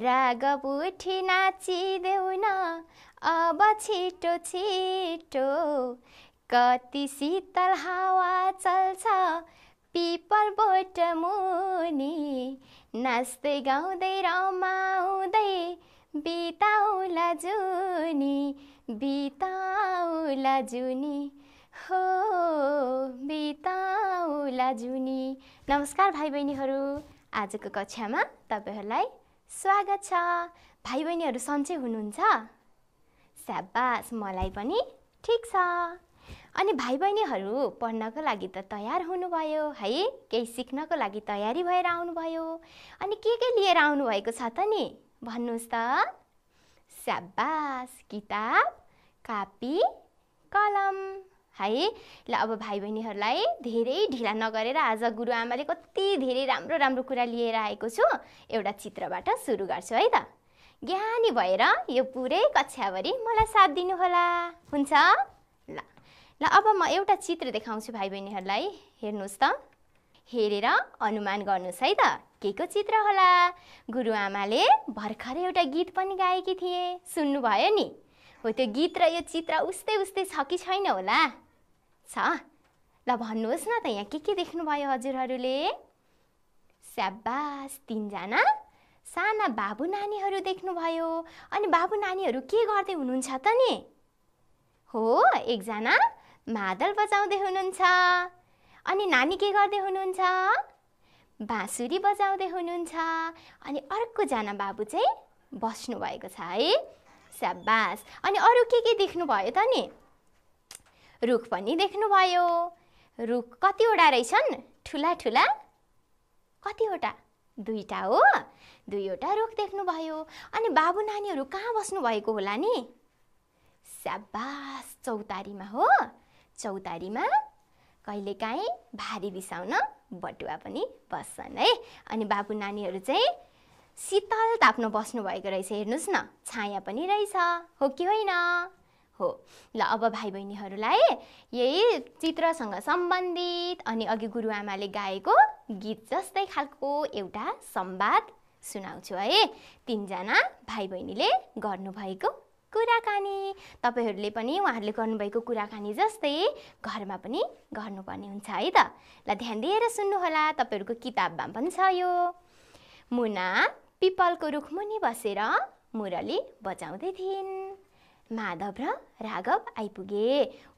राग उठी नाचिदेऊ न अब छिटो छिटो कति शीतल हावा चल्छ पिपल बोट मुनि नाच्दै गाउँदै रमाउँदै बिताउला जुनी बिताउला जुनी हो बिताउला जुनी नमस्कार भाइ बहिनीहरू आजको कक्षामा तपाईँहरूलाई स्वागत छ भाइ बहिनीहरू सन्चै हुनुहुन्छ स्याबास मलाई पनि ठिक छ अनि भाइ बहिनीहरू पढ्नको लागि त तयार हुनुभयो है केही सिक्नको लागि तयारी भएर आउनुभयो अनि के के लिएर आउनुभएको छ त नि भन्नुहोस् त स्याबास किताब कापी कलम है ल अब भाइ बहिनीहरूलाई धेरै ढिला नगरेर आज गुरुआमाले कति धेरै राम्रो राम्रो कुरा लिएर आएको छु एउटा चित्रबाट सुरु गर्छु है त ज्ञानी भएर यो पुरै कक्षाभरि मलाई साथ दिनुहोला हुन्छ ल ल अब म एउटा चित्र देखाउँछु भाइ बहिनीहरूलाई हेर्नुहोस् त हेरेर अनुमान गर्नुहोस् है त के को चित्र होला गुरुआमाले भर्खरै एउटा गीत पनि गाएकी थिए सुन्नुभयो नि हो त्यो गीत र यो चित्र उस्तै उस्तै छ कि छैन होला छ ल भन्नुहोस् न त यहाँ के के देख्नुभयो हजुरहरूले स्याबास तिनजना साना बाबु नानीहरू देख्नुभयो अनि बाबु नानीहरू के गर्दै हुनुहुन्छ त नि हो एकजना मादल बजाउँदै हुनुहुन्छ अनि नानी के गर्दै हुनुहुन्छ बाँसुरी बजाउँदै हुनुहुन्छ अनि अर्कोजना बाबु चाहिँ बस्नुभएको छ है स्याबास अनि अरू के के देख्नुभयो त नि रुख पनि देख्नुभयो रुख कतिवटा रहेछन् ठुला ठुला कतिवटा दुईवटा हो दुईवटा रुख देख्नुभयो अनि बाबु नानीहरू कहाँ बस्नुभएको होला नि स्याबास चौतारीमा हो चौतारीमा कहिलेकाहीँ भारी बिसाउन बटुवा पनि बस्छन् है अनि बाबु नानीहरू चाहिँ शीतल ताप्न बस्नुभएको रहेछ हेर्नुहोस् न छाया पनि रहेछ हो कि होइन हो ल अब भाइ बहिनीहरूलाई यही चित्रसँग सम्बन्धित अनि अघि गुरुआमाले गाएको गीत जस्तै खालको एउटा संवाद सुनाउँछु है तिनजना भाइ बहिनीले गर्नुभएको कुराकानी तपाईँहरूले पनि उहाँहरूले गर्नुभएको कुराकानी जस्तै घरमा पनि गर्नुपर्ने हुन्छ है त ल ध्यान दिएर सुन्नुहोला तपाईँहरूको किताबमा पनि छ यो मुना पिपलको रुखमुनि बसेर मुरली बजाउँदै थिइन् माधव र राघव आइपुगे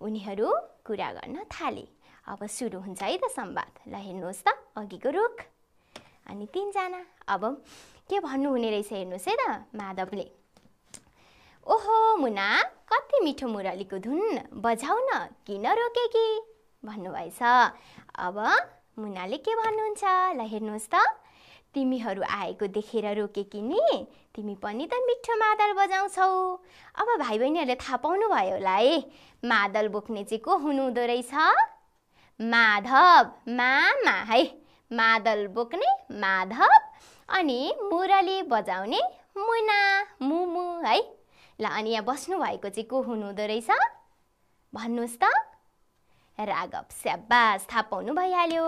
उनीहरू कुरा गर्न थाले अब सुरु हुन्छ है त संवाद ल हेर्नुहोस् त अघिको रुख अनि तिनजना अब के भन्नुहुने रहेछ हेर्नुहोस् है त माधवले ओहो मुना कति मिठो मुरलीको धुन बजाउन किन रोके कि भन्नुभएछ अब मुनाले के भन्नुहुन्छ ल हेर्नुहोस् त तिमीहरू आएको देखेर रोके कि नि तिमी पनि त मिठो मादल बजाउँछौ अब भाइ बहिनीहरूले थाहा पाउनुभयो होला है मादल बोक्ने चाहिँ को हुनुहुँदो रहेछ माधव मामा है मादल बोक्ने माधव अनि मुरली बजाउने मुना मुमु है ल अनि यहाँ बस्नु भएको चाहिँ को हुनुहुँदो रहेछ भन्नुहोस् त राघव स्याबास थाहा पाउनु भइहाल्यो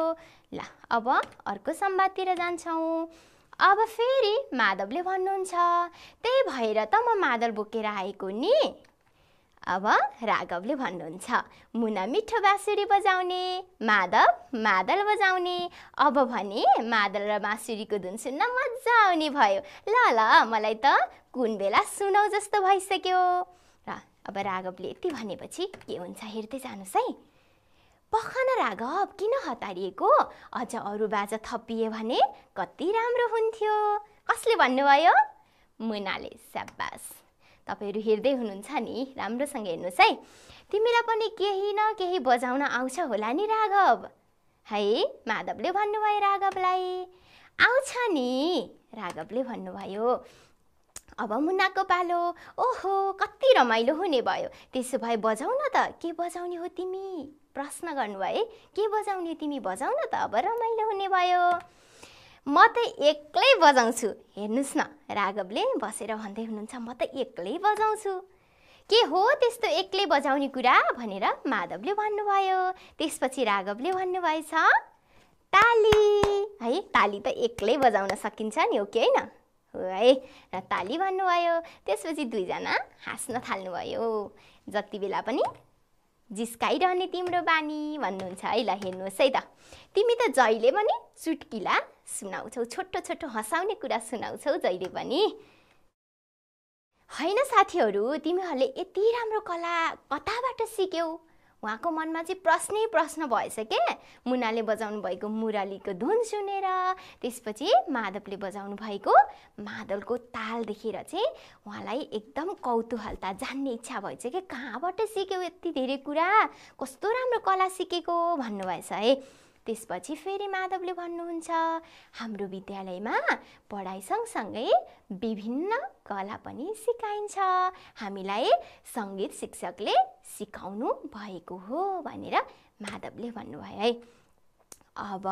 ल अब अर्को सम्वादतिर जान्छौँ अब फेरि माधवले भन्नुहुन्छ त्यही भएर त म मादल बोकेर आएको नि अब राघवले भन्नुहुन्छ मुना मिठो बाँसुरी बजाउने माधव मादल बजाउने अब भने मादल र बाँसुरीको धुन सुन्न मजा आउने भयो ल ल मलाई त कुन बेला सुनौ जस्तो भइसक्यो र अब राघवले यति भनेपछि के हुन्छ हेर्दै जानुहोस् है पखन राघव किन हतारिएको अझ अरू बाजा थपिए भने कति राम्रो हुन्थ्यो कसले भन्नुभयो मुनाले स्याबास तपाईँहरू हेर्दै हुनुहुन्छ नि राम्रोसँग हेर्नुहोस् है तिमीलाई पनि केही न केही बजाउन आउँछ होला नि राघव है माधवले भन्नुभयो राघवलाई आउँछ नि राघवले भन्नुभयो अब मुनाको पालो ओहो कति रमाइलो हुने भयो त्यसो भए बजाउ न त के बजाउने हो तिमी प्रश्न गर्नु है के बजाउने तिमी बजाउ न त अब रमाइलो हुने भयो म त एक्लै बजाउँछु हेर्नुहोस् न राघवले बसेर भन्दै हुनुहुन्छ म त एक्लै बजाउँछु के हो त्यस्तो एक्लै बजाउने कुरा भनेर माधवले भन्नुभयो त्यसपछि राघवले भन्नुभएछ ताली है ताली त एक्लै बजाउन सकिन्छ नि हो कि होइन है र ताली भन्नुभयो त्यसपछि दुईजना हाँस्न थाल्नुभयो जति बेला पनि जिस्काइरहने तिम्रो बानी भन्नुहुन्छ है ल हेर्नुहोस् है त तिमी त जहिले पनि चुटकिला सुनाउँछौ छोटो छोटो हँसाउने कुरा सुनाउँछौ जहिले पनि होइन साथीहरू तिमीहरूले यति राम्रो कला कताबाट सिक्यौ उहाँको मनमा चाहिँ प्रश्नै प्रश्न भएछ के मुनाले बजाउनु भएको मुरालीको धुन सुनेर त्यसपछि माधवले बजाउनु भएको मादलको ताल देखेर चाहिँ उहाँलाई एकदम कौतुहलता जान्ने इच्छा भएछ कि कहाँबाट सिक्यो यति धेरै कुरा कस्तो राम्रो कला सिकेको भन्नुभएछ है त्यसपछि फेरि माधवले भन्नुहुन्छ हाम्रो विद्यालयमा पढाइ सँगसँगै विभिन्न कला पनि सिकाइन्छ हामीलाई सङ्गीत शिक्षकले सिकाउनु भएको हो भनेर माधवले भन्नुभयो है अब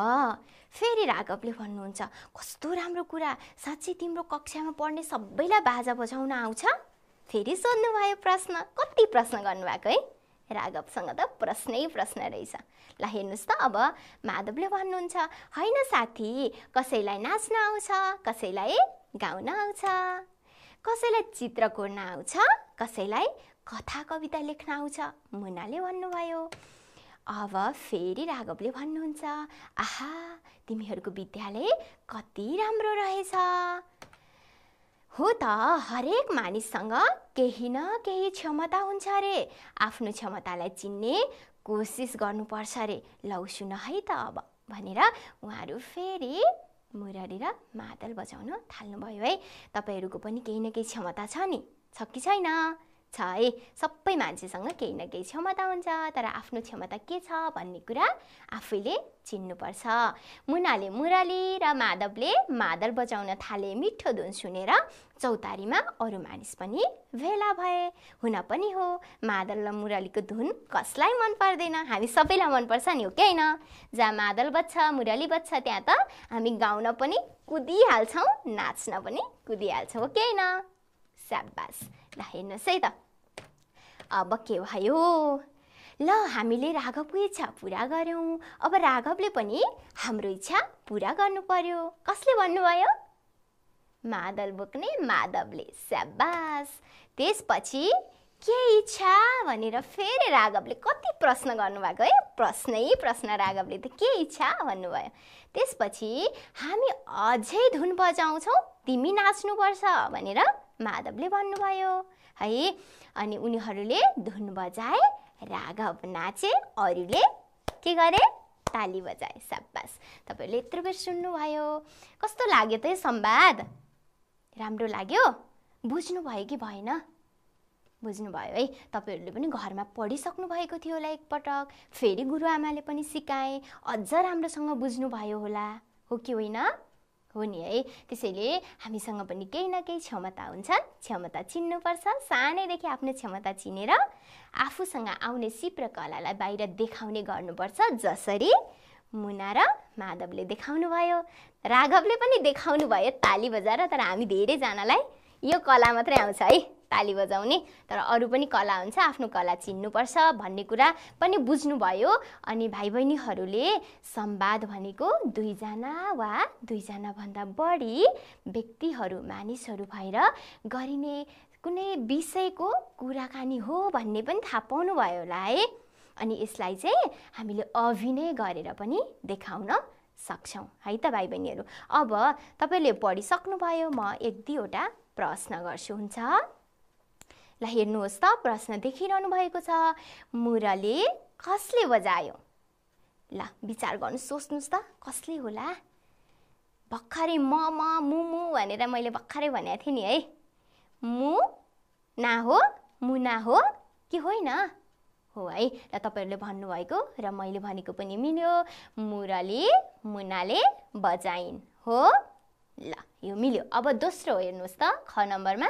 फेरि राघवले भन्नुहुन्छ कस्तो राम्रो कुरा साँच्चै तिम्रो कक्षामा पढ्ने सबैलाई बाजा बजाउन आउँछ फेरि सोध्नुभयो प्रश्न कति प्रश्न गर्नुभएको है राघवसँग त प्रश्नै प्रश्न रहेछ ल हेर्नुहोस् त अब माधवले भन्नुहुन्छ होइन साथी कसैलाई नाच्न आउँछ कसैलाई गाउन आउँछ कसैलाई चित्र कोर्न आउँछ कसैलाई कथा कविता लेख्न आउँछ मुनाले भन्नुभयो अब फेरि राघवले भन्नुहुन्छ आहा तिमीहरूको विद्यालय कति राम्रो रहेछ हो त हरेक मानिससँग केही न केही क्षमता हुन्छ अरे आफ्नो क्षमतालाई चिन्ने कोसिस गर्नुपर्छ अरे लौ सुन है त अब भनेर उहाँहरू फेरि मुरली र मादल बजाउन थाल्नुभयो है तपाईँहरूको पनि केही न केही क्षमता छ नि छ कि छैन छ है सबै मान्छेसँग केही न केही क्षमता हुन्छ तर आफ्नो क्षमता के छ भन्ने कुरा आफैले चिन्नुपर्छ मुनाले मुरली र माधवले मादल बजाउन थाले मिठो धुन सुनेर चौतारीमा अरू मानिस पनि भेला भए हुन पनि हो मादल र मुरलीको धुन कसलाई मन पर्दैन हामी सबैलाई मनपर्छ नि हो कि होइन जहाँ मादल बज्छ मुरली बज्छ त्यहाँ त हामी गाउन पनि कुदिहाल्छौँ नाच्न पनि कुदिहाल्छौँ हो कि होइन स्याबास ल हेर्नुहोस् है त अब के भयो ल हामीले राघवको इच्छा पुरा गऱ्यौँ अब राघवले पनि हाम्रो इच्छा पुरा गर्नु पर्यो कसले भन्नुभयो मादल बोक्ने माधवले स्याबास त्यसपछि के इच्छा भनेर फेरि राघवले कति प्रश्न गर्नुभएको है प्रश्नै प्रश्न राघवले त के इच्छा भन्नुभयो त्यसपछि हामी अझै धुन बजाउँछौँ तिमी नाच्नुपर्छ भनेर माधवले भन्नुभयो है अनि उनीहरूले धुन बजाए राघव नाचे अरूले के गरे ताली बजाए सब्बास तपाईँहरूले यत्रो बेर सुन्नुभयो कस्तो लाग्यो त यो संवाद राम्रो लाग्यो बुझ्नुभयो कि भएन बुझ्नुभयो है तपाईँहरूले पनि घरमा पढिसक्नु भएको थियो होला एकपटक फेरि गुरुआमाले पनि सिकाए अझ राम्रोसँग बुझ्नुभयो होला हो कि होइन हो नि है त्यसैले हामीसँग पनि केही न केही क्षमता हुन्छन् क्षमता चिन्नुपर्छ सानैदेखि आफ्नो क्षमता चिनेर आफूसँग आउने सिप र कलालाई बाहिर देखाउने गर्नुपर्छ जसरी मुना र माधवले देखाउनुभयो राघवले पनि देखाउनु भयो ताली बजाएर तर हामी धेरैजनालाई यो कला मात्रै आउँछ है ताली बजाउने तर अरू पनि कला हुन्छ आफ्नो कला चिन्नुपर्छ भन्ने कुरा पनि बुझ्नुभयो अनि भाइ बहिनीहरूले संवाद भनेको दुईजना वा दुईजनाभन्दा बढी व्यक्तिहरू मानिसहरू भएर गरिने कुनै विषयको कुराकानी हो भन्ने पनि थाहा पाउनुभयो होला है अनि यसलाई चाहिँ हामीले अभिनय गरेर पनि देखाउन सक्छौँ है त भाइ बहिनीहरू अब तपाईँले पढिसक्नुभयो म एक दुईवटा प्रश्न गर्छु हुन्छ ल हेर्नुहोस् त प्रश्न देखिरहनु भएको छ मुरले कसले बजायो ल विचार गर्नु सोच्नुहोस् त कसले होला भर्खरै म म मु मु भनेर मैले भर्खरै भनेको थिएँ नि है मु ना हो मुना हो कि होइन हो है र तपाईँहरूले भन्नुभएको र मैले भनेको पनि मिल्यो मुराले मुनाले बजाइन् हो ल यो मिल्यो अब दोस्रो हेर्नुहोस् त ख नम्बरमा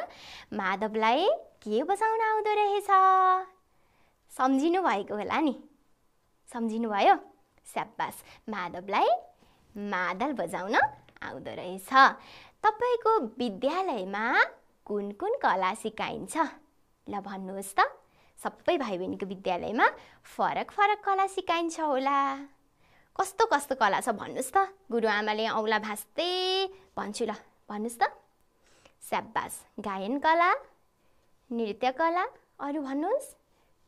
माधवलाई के बजाउन आउँदो रहेछ सम्झिनु भएको होला नि सम्झिनु भयो स्याबास माधवलाई मादल बजाउन आउँदो रहेछ तपाईँको विद्यालयमा कुन कुन कला सिकाइन्छ ल भन्नुहोस् त सबै भाइ बहिनीको विद्यालयमा फरक फरक कला सिकाइन्छ होला कस्तो कस्तो कला छ भन्नुहोस् त गुरुआमाले औँला भाँच्दै भन्छु ल भन्नुहोस् त स्याबास गायन कला नृत्य कला अरू भन्नुहोस्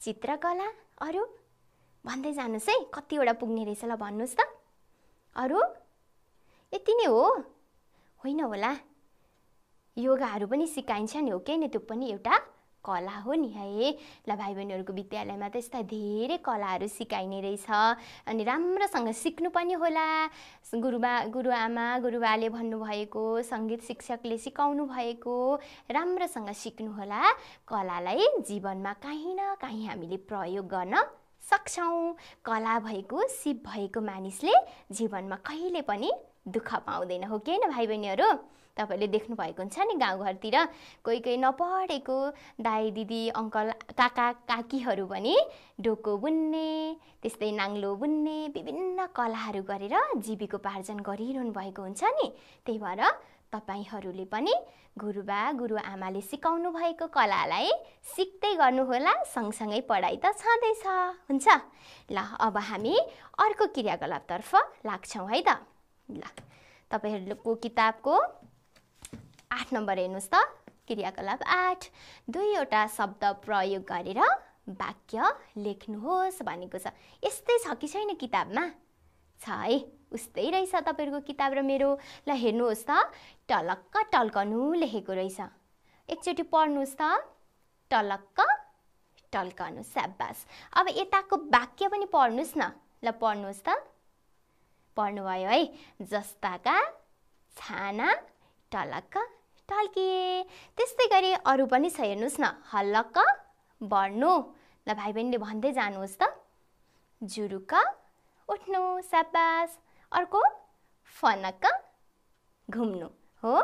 चित्रकला अरू भन्दै जानुहोस् है कतिवटा पुग्ने रहेछ ल भन्नुहोस् त अरू यति नै हो होइन होला योगाहरू पनि सिकाइन्छ नि हो के नि त्यो पनि एउटा कला हो नि है ल भाइ बहिनीहरूको विद्यालयमा त यस्ता धेरै कलाहरू सिकाइने रहेछ अनि राम्रोसँग सिक्नु पनि होला गुरुबा गुरुआमा गुरुबाले भन्नुभएको सङ्गीत शिक्षकले सिकाउनु भएको राम्रोसँग होला कलालाई जीवनमा काहीँ न काहीँ हामीले प्रयोग गर्न सक्छौँ कला भएको सिप भएको मानिसले जीवनमा कहिले पनि दुःख पाउँदैन हो कि होइन भाइ बहिनीहरू तपाईँहरूले देख्नुभएको हुन्छ नि गाउँघरतिर कोही कोही नपढेको दाई दिदी अङ्कल काका काकीहरू पनि डोको बुन्ने त्यस्तै नाङ्लो बुन्ने विभिन्न कलाहरू गरेर जीविकोपार्जन गरिरहनु भएको हुन्छ नि त्यही भएर तपाईँहरूले पनि गुरुबा गुरुआमाले सिकाउनु भएको कलालाई सिक्दै गर्नुहोला सँगसँगै पढाइ त छँदैछ हुन्छ ल अब हामी अर्को क्रियाकलापतर्फ लाग्छौँ है त ल तपाईँहरूको किताबको आठ नम्बर हेर्नुहोस् त क्रियाकलाप आठ दुईवटा शब्द प्रयोग गरेर वाक्य लेख्नुहोस् भनेको छ यस्तै छ कि छैन किताबमा छ है उस्तै रहेछ तपाईँहरूको किताब र मेरो ल हेर्नुहोस् त टलक्क टल्कनु लेखेको रहेछ एकचोटि पढ्नुहोस् त टलक्क टल्कनु स्याबास अब यताको वाक्य पनि पढ्नुहोस् न ल पढ्नुहोस् त पढ्नुभयो है जस्ताका छाना टलक्क ढल्किए त्यस्तै गरी अरू पनि छ हेर्नुहोस् न हल्लक्क बढ्नु ल भाइ बहिनीले भन्दै जानुहोस् त जुरुक्क उठ्नु सापास अर्को फनक्क घुम्नु हो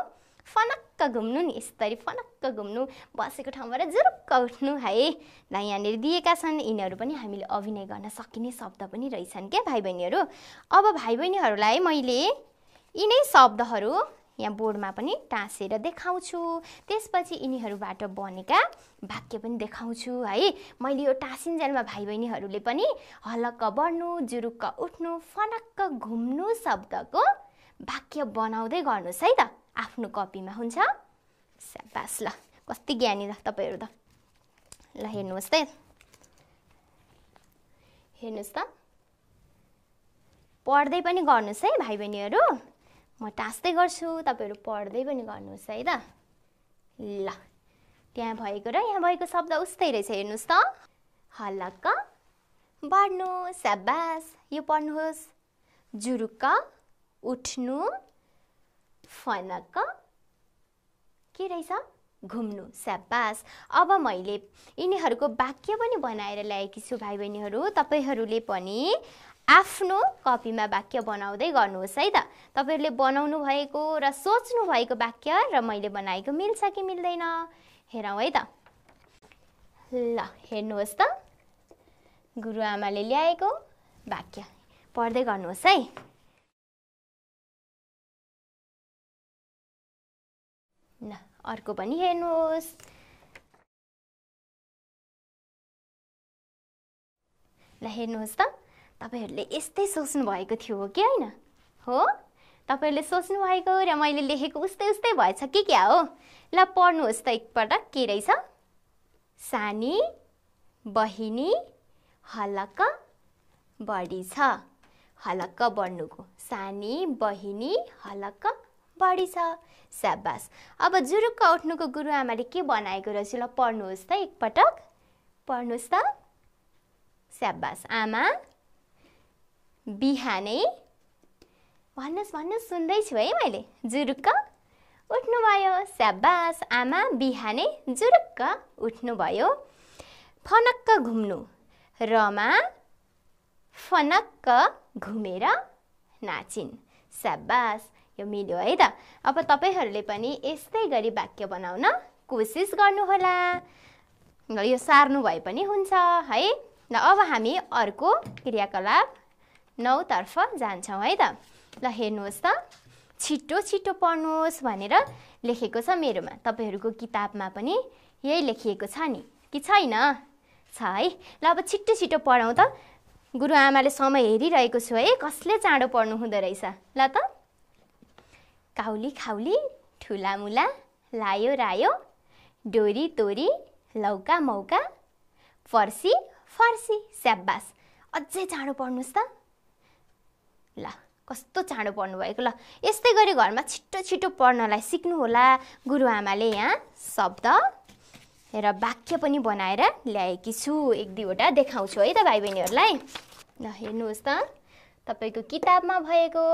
फनक्क घुम्नु नि यसरी फनक्क घुम्नु बसेको ठाउँबाट जुरुक्क उठ्नु है ल यहाँनिर दिएका छन् यिनीहरू पनि हामीले अभिनय गर्न सकिने शब्द पनि रहेछन् क्या भाइ बहिनीहरू अब भाइ बहिनीहरूलाई मैले यिनै शब्दहरू यहाँ बोर्डमा पनि टाँसेर देखाउँछु त्यसपछि यिनीहरूबाट बनेका वाक्य पनि देखाउँछु है मैले यो टाँसिन्जेलमा भाइ बहिनीहरूले पनि हलक्क बढ्नु जुरुक्क उठ्नु फनक्क घुम्नु शब्दको वाक्य बनाउँदै गर्नुहोस् है त आफ्नो कपीमा हुन्छ स्याबास ल कति ज्ञानी त तपाईँहरू त ल हेर्नुहोस् त हेर्नुहोस् त पढ्दै पनि गर्नुहोस् है भाइ बहिनीहरू म टाँस्दै गर्छु तपाईँहरू पढ्दै पनि गर्नुहोस् है त ल त्यहाँ भएको र यहाँ भएको शब्द उस्तै रहेछ हेर्नुहोस् त हलक्क बढ्नु स्याबास यो पढ्नुहोस् जुरुक्क उठ्नु फनक्क के रहेछ घुम्नु स्याबास अब मैले यिनीहरूको वाक्य पनि बनाएर ल्याएकी छु भाइ बहिनीहरू तपाईँहरूले पनि आफ्नो कपीमा वाक्य बनाउँदै गर्नुहोस् है त तपाईँहरूले बनाउनु भएको र सोच्नु भएको वाक्य र मैले बनाएको मिल्छ कि मिल्दैन हेरौँ है त ल हेर्नुहोस् त गुरुआमाले ल्याएको वाक्य पढ्दै गर्नुहोस् है ल अर्को पनि हेर्नुहोस् ल हेर्नुहोस् त तपाईँहरूले यस्तै सोच्नु भएको थियो हो कि होइन हो तपाईँहरूले सोच्नु भएको र मैले लेखेको उस्तै उस्तै भएछ कि क्या हो ल पढ्नुहोस् त एकपटक के रहेछ सानी बहिनी हलक्क बढी छ हलक्क बढ्नुको सानी बहिनी हलक्क बढी छ स्याबास अब जुरुक्क उठ्नुको गुरुआमाले के बनाएको रहेछ ल पढ्नुहोस् त एकपटक पढ्नुहोस् त स्याबास आमा बिहानै भन्नुहोस् भन्नुहोस् सुन्दैछु है मैले जुरुक्क उठ्नुभयो स्याबास आमा बिहानै जुरुक्क उठ्नुभयो फनक्क घुम्नु रमा फनक्क घुमेर नाचिन् स्याबास यो मिल्यो है त अब तपाईँहरूले पनि यस्तै गरी वाक्य बनाउन कोसिस गर्नुहोला यो सार्नु भए पनि हुन्छ है ल अब हामी अर्को क्रियाकलाप नौतर्फ जान्छौँ है त ल हेर्नुहोस् त छिटो छिटो पढ्नुहोस् भनेर लेखेको छ मेरोमा तपाईँहरूको किताबमा पनि यही लेखिएको छ नि कि छैन छ है ल अब छिटो छिटो पढाउँ त गुरुआमाले समय हेरिरहेको छु है कसले चाँडो पढ्नु हुँदो रहेछ ल त काउली खाउली मुला लायो रायो डोरी तोरी लौका मौका फर्सी फर्सी स्याब्बास अझै चाँडो पढ्नुहोस् त ल कस्तो चाँडो पढ्नुभएको ल यस्तै गरी घरमा छिटो छिटो पढ्नलाई सिक्नु होला गुरुआमाले यहाँ शब्द र वाक्य पनि बनाएर ल्याएकी छु एक दुईवटा देखाउँछु है त भाइ बहिनीहरूलाई ल हेर्नुहोस् त तपाईँको किताबमा भएको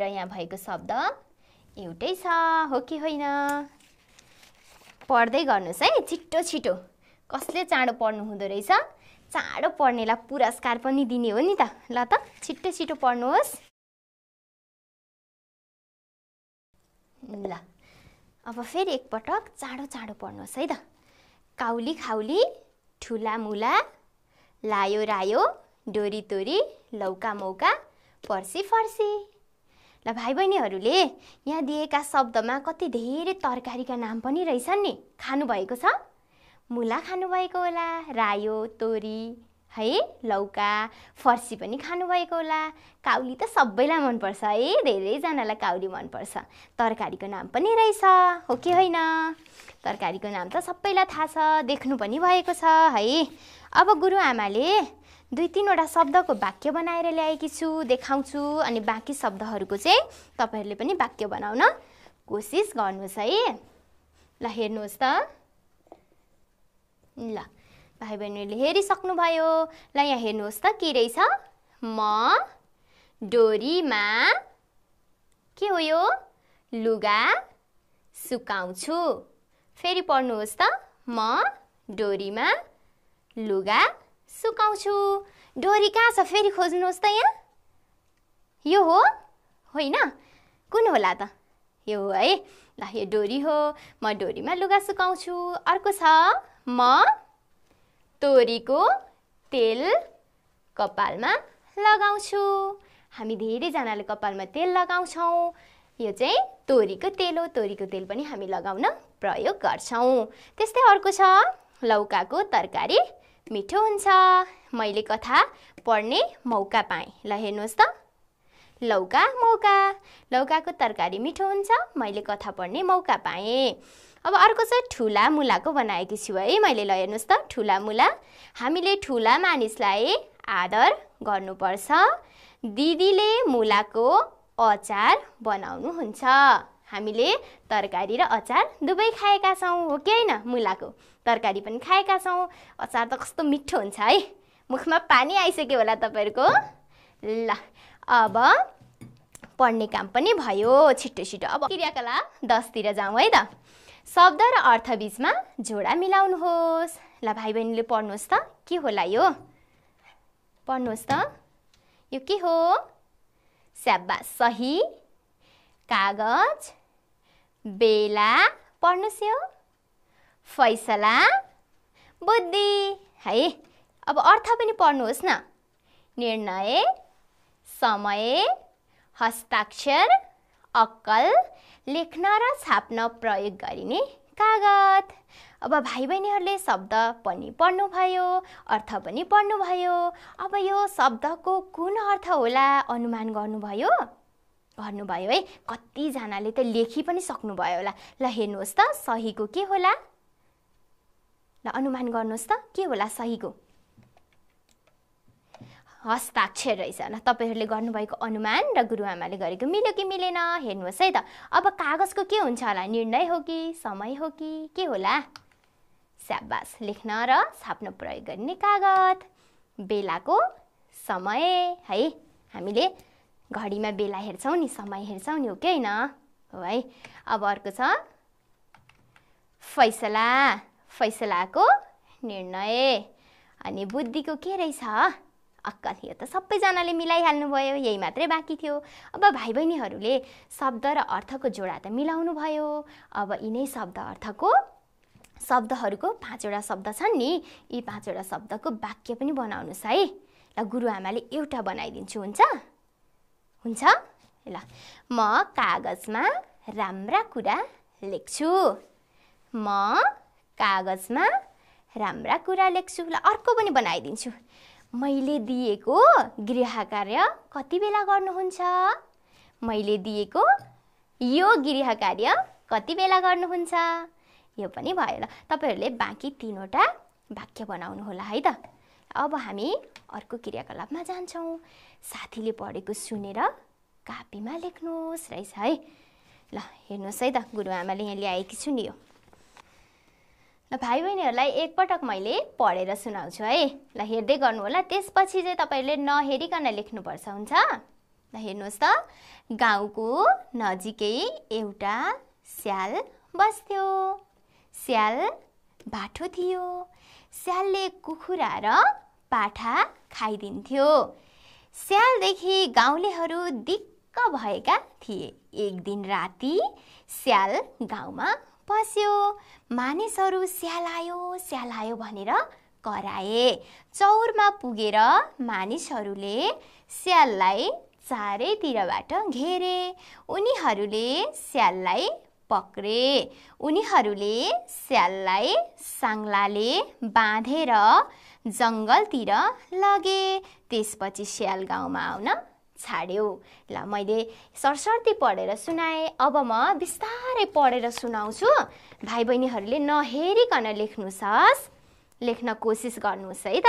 र यहाँ भएको शब्द एउटै छ हो कि होइन पढ्दै गर्नुहोस् है छिटो छिटो कसले चाँडो पढ्नु हुँदो रहेछ चाँडो पढ्नेलाई पुरस्कार पनि दिने हो नि त ल त छिटो छिटो पढ्नुहोस् ल अब फेरि एकपटक चाँडो चाँडो पढ्नुहोस् है त काउली खाउली ठुला मुला लायो रायो डोरी तोरी लौका मौका पर्सी फर्सी ल भाइ बहिनीहरूले यहाँ दिएका शब्दमा कति धेरै तरकारीका नाम पनि रहेछन् नि खानुभएको छ मुला खानुभएको होला रायो तोरी है लौका फर्सी पनि खानुभएको होला काउली त सबैलाई मनपर्छ है धेरैजनालाई काउली मनपर्छ तरकारीको नाम पनि रहेछ हो कि होइन तरकारीको नाम त सबैलाई थाहा छ देख्नु पनि भएको छ है अब गुरुआमाले दुई तिनवटा शब्दको वाक्य बनाएर ल्याएकी छु देखाउँछु अनि बाँकी शब्दहरूको चाहिँ तपाईँहरूले पनि वाक्य बनाउन कोसिस गर्नुहोस् है ल हेर्नुहोस् त ल भाइ बहिनीहरूले हेरिसक्नुभयो ल यहाँ हेर्नुहोस् त के रहेछ म डोरीमा के हो यो लुगा सुकाउँछु फेरि पढ्नुहोस् त म डोरीमा लुगा सुकाउँछु डोरी कहाँ छ फेरि खोज्नुहोस् त यहाँ यो हो होइन कुन होला त यो हो है ल यो डोरी हो म डोरीमा लुगा सुकाउँछु अर्को छ म तोरीको तेल कपालमा लगाउँछु हामी धेरैजनाले कपालमा तेल लगाउँछौँ यो चाहिँ तोरीको तेल हो तोरीको तेल पनि हामी लगाउन प्रयोग गर्छौँ त्यस्तै अर्को छ लौकाको तरकारी मिठो हुन्छ मैले कथा पढ्ने मौका पाएँ ल हेर्नुहोस् त लौका मौका लौकाको तरकारी मिठो हुन्छ मैले कथा पढ्ने मौका पाएँ अब अर्को चाहिँ ठुला मुलाको बनाएकी छु है मैले ल हेर्नुहोस् त ठुला मुला हामीले ठुला मानिसलाई आदर गर्नुपर्छ दिदीले मुलाको अचार बनाउनुहुन्छ हामीले तरकारी र अचार दुवै खाएका छौँ हो कि होइन मुलाको तरकारी पनि खाएका छौँ अचार त कस्तो मिठो हुन्छ है मुखमा पानी आइसक्यो होला तपाईँहरूको ल अब पढ्ने काम पनि भयो छिटो छिटो अब क्रियाकलाप दसतिर जाउँ है त शब्द र अर्थबीचमा जोडा मिलाउनुहोस् ल भाइ बहिनीले पढ्नुहोस् त के होला यो पढ्नुहोस् त यो के हो स्याब्बा सही कागज बेला पढ्नुहोस् यो फैसला बुद्धि है अब अर्थ पनि पढ्नुहोस् न निर्णय समय हस्ताक्षर अक्कल लेख्न र छाप्न प्रयोग गरिने कागत अब भाइ बहिनीहरूले शब्द पनि पढ्नुभयो अर्थ पनि पढ्नुभयो अब यो शब्दको कुन अर्थ होला अनुमान गर्नुभयो गर्नुभयो है कतिजनाले त लेखि पनि सक्नुभयो होला ल हेर्नुहोस् त सहीको के होला ल अनुमान गर्नुहोस् त के होला सहीको हस्ताक्षर रहेछ न तपाईँहरूले गर्नुभएको अनुमान र गुरुआमाले गरेको मिल्यो कि मिलेन हेर्नुहोस् है त अब कागजको के हुन्छ होला निर्णय हो कि समय हो कि के होला स्याबास लेख्न र छाप्न प्रयोग गर्ने कागज बेलाको समय है हामीले घडीमा बेला हेर्छौँ नि समय हेर्छौँ नि हो कि होइन हो है अब अर्को छ फैसला फैसलाको निर्णय अनि बुद्धिको के रहेछ अक्कल यो त सबैजनाले मिलाइहाल्नु भयो यही मात्रै बाँकी थियो अब भाइ बहिनीहरूले शब्द र अर्थको जोडा त मिलाउनु भयो अब यिनै शब्द अर्थको शब्दहरूको पाँचवटा शब्द छन् नि यी पाँचवटा शब्दको वाक्य पनि बनाउनुहोस् है ल गुरुआमाले एउटा बनाइदिन्छु हुन्छ हुन्छ ल म कागजमा राम्रा कुरा लेख्छु म कागजमा राम्रा कुरा लेख्छु ल अर्को पनि बनाइदिन्छु मैले दिएको गृह कार्य कति बेला गर्नुहुन्छ मैले दिएको यो गृह कार्य कति बेला गर्नुहुन्छ यो पनि भयो ल तपाईँहरूले बाँकी तिनवटा वाक्य बनाउनु होला है त अब हामी अर्को क्रियाकलापमा जान्छौँ साथीले पढेको सुनेर कापीमा लेख्नुहोस् रहेछ है ल हेर्नुहोस् है त गुरुआमाले यहाँ ल्याएकी छु नि यो ल भाइ बहिनीहरूलाई एकपटक मैले पढेर सुनाउँछु है ल हेर्दै गर्नु होला त्यसपछि चाहिँ तपाईँहरूले नहेरिकन लेख्नुपर्छ हुन्छ ल हेर्नुहोस् त गाउँको नजिकै एउटा स्याल बस्थ्यो स्याल बाठो थियो स्यालले कुखुरा र पाठा खाइदिन्थ्यो स्यालदेखि गाउँलेहरू दिक्क भएका थिए एक दिन राति स्याल गाउँमा पस्यो मानिसहरू स्यालायो स्यालायो भनेर कराए चौरमा पुगेर मानिसहरूले स्याललाई चारैतिरबाट घेरे उनीहरूले स्याललाई पक्रे उनीहरूले स्याललाई साङ्लाले बाँधेर जङ्गलतिर लगे त्यसपछि स्याल गाउँमा आउन छाड्यो ल मैले सरसर्ती पढेर सुनाएँ अब म बिस्तारै पढेर सुनाउँछु भाइ बहिनीहरूले नहेरिकन लेख्नुहोस् लेख्न कोसिस गर्नुहोस् है त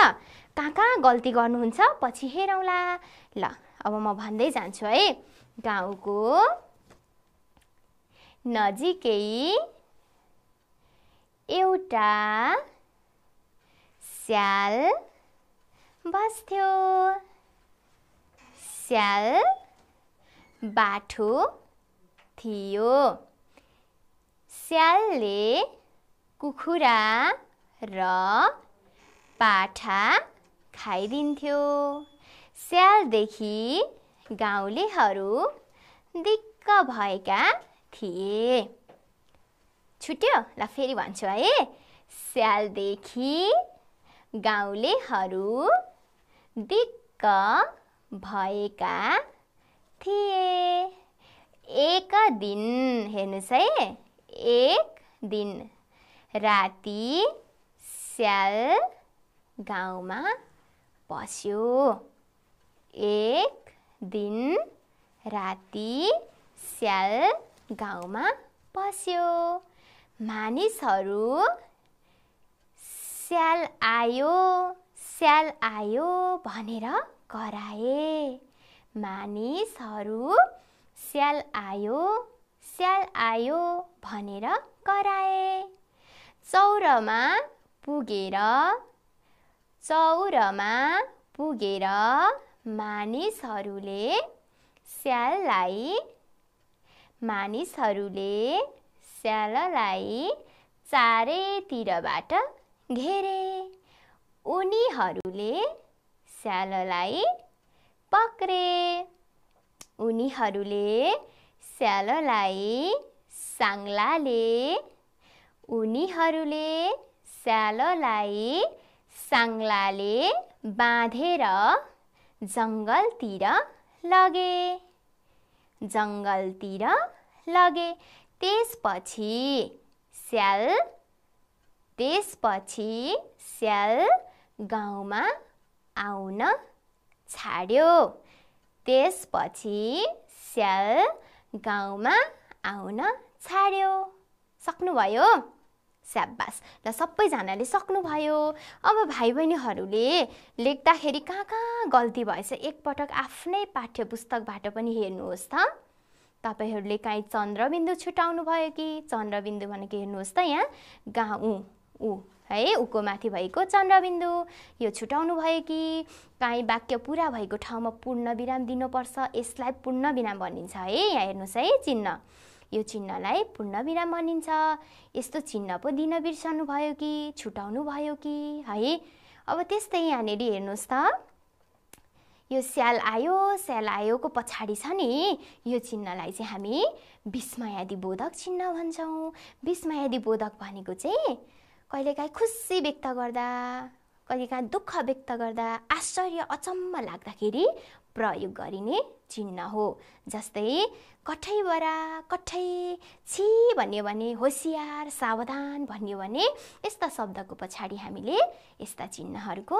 कहाँ कहाँ गल्ती गर्नुहुन्छ पछि हेरौँला ल अब म भन्दै जान्छु है गाउँको नजिकै एउटा स्याल बस्थ्यो स्याल बाठो थियो स्यालले कुखुरा र पाठा खाइदिन्थ्यो स्यालदेखि गाउँलेहरू दिक्क भएका थिए छुट्यो ल फेरि भन्छु है स्यालदेखि गाउँलेहरू दिक्क भएका थिए एक दिन हेर्नुहोस् है एक दिन राति स्याल गाउँमा पस्यो एक दिन राति स्याल गाउँमा पस्यो मानिसहरू स्याल आयो स्याल आयो भनेर कराए मानिसहरू स्याल आयो स्याल आयो भनेर कराए चौरमा पुगेर चौरमा पुगेर मानिसहरूले स्याललाई मानिसहरूले स्याललाई चारैतिरबाट घेरे उनीहरूले स्यालोलाई पक्रे उनीहरूले स्यालोलाई साङ्लाले उनीहरूले स्यालोलाई साङ्लाले बाँधेर जङ्गलतिर लगे जङ्गलतिर लगे त्यसपछि स्याल त्यसपछि स्याल गाउँमा आउन छाड्यो त्यसपछि स्याल गाउँमा आउन छाड्यो सक्नुभयो स्याबास ल सबैजनाले सक्नुभयो अब भाइ बहिनीहरूले लेख्दाखेरि कहाँ कहाँ गल्ती भएछ एकपटक आफ्नै पाठ्य पुस्तकबाट पनि हेर्नुहोस् त तपाईँहरूले काहीँ चन्द्रबिन्दु छुट्याउनु भयो कि चन्द्रबिन्दु भनेको हेर्नुहोस् त यहाँ गाउँ ऊ है उको माथि भएको चन्द्रबिन्दु यो छुटाउनु भयो कि काहीँ वाक्य पुरा भएको ठाउँमा पूर्ण विराम दिनुपर्छ यसलाई पूर्ण विराम भनिन्छ है यहाँ हेर्नुहोस् है चिन्ह यो चिन्हलाई पूर्ण विराम भनिन्छ यस्तो चिन्ह पो दिन बिर्सनु भयो कि छुटाउनु भयो कि है अब त्यस्तै यहाँनिर हेर्नुहोस् त यो स्याल आयो स्याल आयोको पछाडि छ नि यो चिन्हलाई चाहिँ हामी विस्मयादि बोधक चिन्ह भन्छौँ विस्मयादि बोधक भनेको चाहिँ कहिलेकाहीँ खुसी व्यक्त गर्दा कहिलेकाहीँ दुःख व्यक्त गर्दा आश्चर्य अचम्म लाग्दाखेरि प्रयोग गरिने चिन्ह हो जस्तै कठैबरा कठै छि भन्यो भने होसियार सावधान भन्यो भने यस्ता शब्दको पछाडि हामीले यस्ता चिन्हहरूको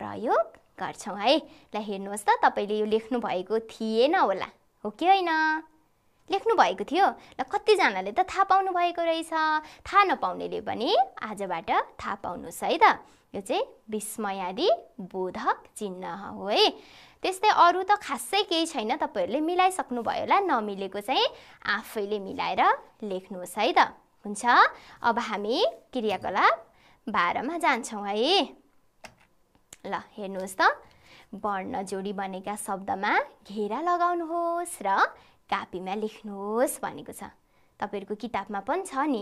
प्रयोग गर्छौँ है ल हेर्नुहोस् त तपाईँले यो लेख्नु भएको थिएन होला हो कि होइन लेख्नु भएको थियो र कतिजनाले त थाहा पाउनु भएको रहेछ थाहा नपाउनेले पनि आजबाट थाहा पाउनुहोस् है त यो चाहिँ विस्मयादी बोधक चिन्ह हो है त्यस्तै अरू त खासै केही छैन तपाईँहरूले मिलाइसक्नुभयो होला नमिलेको चाहिँ आफैले मिलाएर लेख्नुहोस् है त हुन्छ अब हामी क्रियाकलाप बाह्रमा जान्छौँ है ल हेर्नुहोस् त वर्ण जोडी बनेका शब्दमा घेरा लगाउनुहोस् र कापीमा लेख्नुहोस् भनेको छ तपाईँहरूको किताबमा पनि छ नि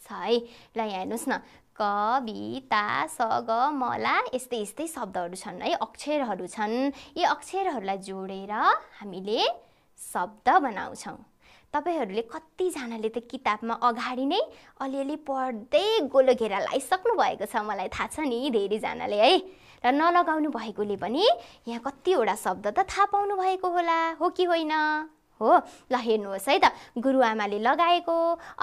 छ है ल यहाँ हेर्नुहोस् न कविता सग मला यस्तै यस्तै शब्दहरू छन् है अक्षरहरू छन् यी अक्षरहरूलाई जोडेर हामीले शब्द बनाउँछौँ तपाईँहरूले कतिजनाले त किताबमा अगाडि नै अलिअलि पढ्दै गोलो घेरा लगाइसक्नु भएको छ मलाई थाहा छ नि धेरैजनाले है र नलगाउनु भएकोले पनि यहाँ कतिवटा शब्द त थाहा पाउनु भएको होला हो कि होइन हो ल हेर्नुहोस् है त गुरुआमाले लगाएको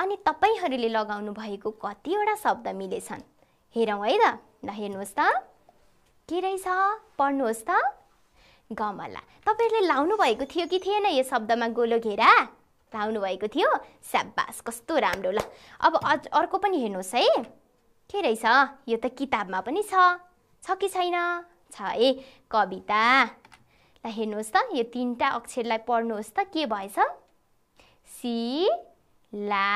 अनि तपाईँहरूले लगाउनु भएको कतिवटा शब्द मिलेछन् हेरौँ है त ल हेर्नुहोस् त के रहेछ पढ्नुहोस् त गमला तपाईँहरूले लाउनु भएको थियो कि थिएन यो शब्दमा गोलो घेरा लाउनु भएको थियो स्याबास कस्तो राम्रो ल अब अर्को पनि हेर्नुहोस् है के रहेछ यो त किताबमा पनि छ कि छैन छ है कविता हेर्नुहोस् त यो तिनवटा अक्षरलाई पढ्नुहोस् त के भएछ सी ला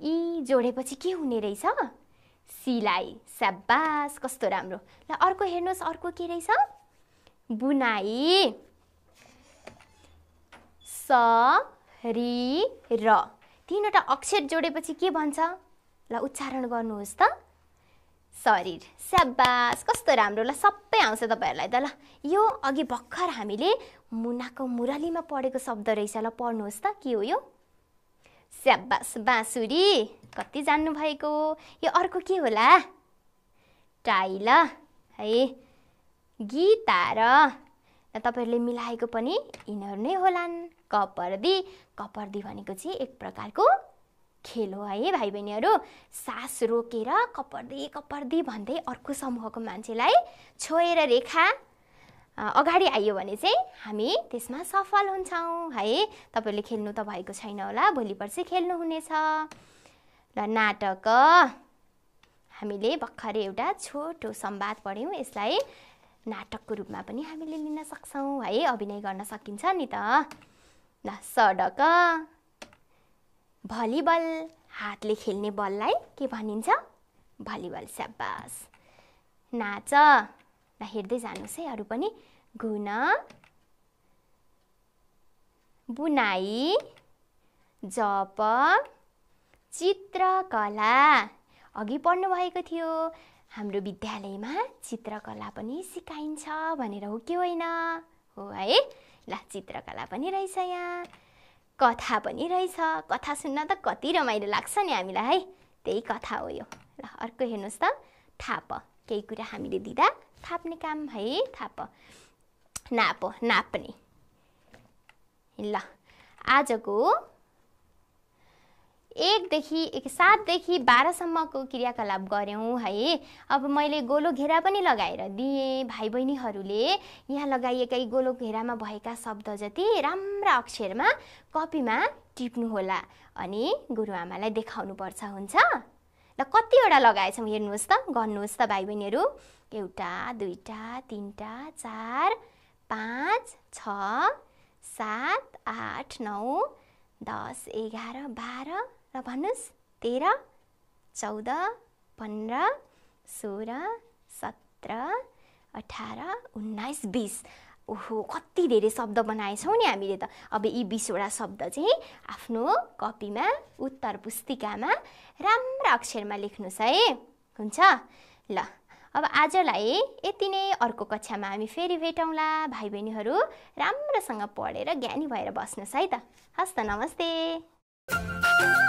इ जोडेपछि के हुने रहेछ सिलाई स्याबास कस्तो राम्रो ल अर्को हेर्नुहोस् अर्को के रहेछ बुनाई स रि र तिनवटा अक्षर जोडेपछि के भन्छ ल उच्चारण गर्नुहोस् त शरीर स्याबास कस्तो राम्रो ल सबै आउँछ तपाईँहरूलाई त ल यो अघि भर्खर हामीले मुनाको मुरलीमा पढेको शब्द रहेछ ल पढ्नुहोस् त के हो यो स्याबास बाँसुरी कति जान्नुभएको यो अर्को के होला टाइल है र तपाईँहरूले मिलाएको पनि यिनीहरू नै होलान् कपरदी कपरदी भनेको चाहिँ एक प्रकारको खेल हो है भाइ बहिनीहरू सास रोकेर कपर्दै कपर्दै भन्दै अर्को समूहको मान्छेलाई छोएर रेखा अगाडि आइयो भने चाहिँ हामी त्यसमा सफल हुन्छौँ है तपाईँले खेल्नु त भएको छैन होला भोलि पर्सि खेल्नुहुनेछ र नाटक हामीले भर्खरै एउटा छोटो संवाद पढ्यौँ यसलाई नाटकको रूपमा पनि हामीले लिन सक्छौँ है अभिनय गर्न सकिन्छ नि त ल सडक भलिबल हातले खेल्ने बललाई के भनिन्छ भलिबल स्याबास नाच र हेर्दै जानुहोस् है अरू पनि घुन बुनाइ जप चित्रकला अघि पढ्नुभएको थियो हाम्रो विद्यालयमा चित्रकला पनि सिकाइन्छ भनेर हो कि होइन हो है ल चित्रकला पनि रहेछ यहाँ कथा पनि रहेछ कथा सुन्न त कति रमाइलो लाग्छ नि हामीलाई है त्यही कथा हो यो ल अर्को हेर्नुहोस् त थाप केही कुरा हामीले दिँदा थाप्ने काम है थाप नाप नाप्ने ल आजको एकदेखि एक सातदेखि बाह्रसम्मको क्रियाकलाप गऱ्यौँ है अब मैले गोलो घेरा पनि लगाएर दिएँ भाइ बहिनीहरूले यहाँ लगाइएकै गोलो घेरामा भएका शब्द जति राम्रा अक्षरमा कपीमा टिप्नुहोला अनि गुरुआमालाई देखाउनुपर्छ हुन्छ ल कतिवटा लगाएछौँ हेर्नुहोस् त गर्नुहोस् त भाइ बहिनीहरू एउटा दुईवटा तिनवटा चार पाँच छ सात आठ नौ दस एघार बाह्र र भन्नुहोस् तेह्र चौध पन्ध्र सोह्र सत्र अठार उन्नाइस बिस ओहो कति धेरै शब्द बनाएछौँ नि हामीले त अब यी बिसवटा शब्द चाहिँ आफ्नो कपीमा उत्तर पुस्तिकामा राम्रो अक्षरमा लेख्नुहोस् है हुन्छ ल अब आजलाई यति नै अर्को कक्षामा हामी फेरि भेटौँला भाइ बहिनीहरू राम्रोसँग पढेर ज्ञानी भएर बस्नुहोस् है त हस् त नमस्ते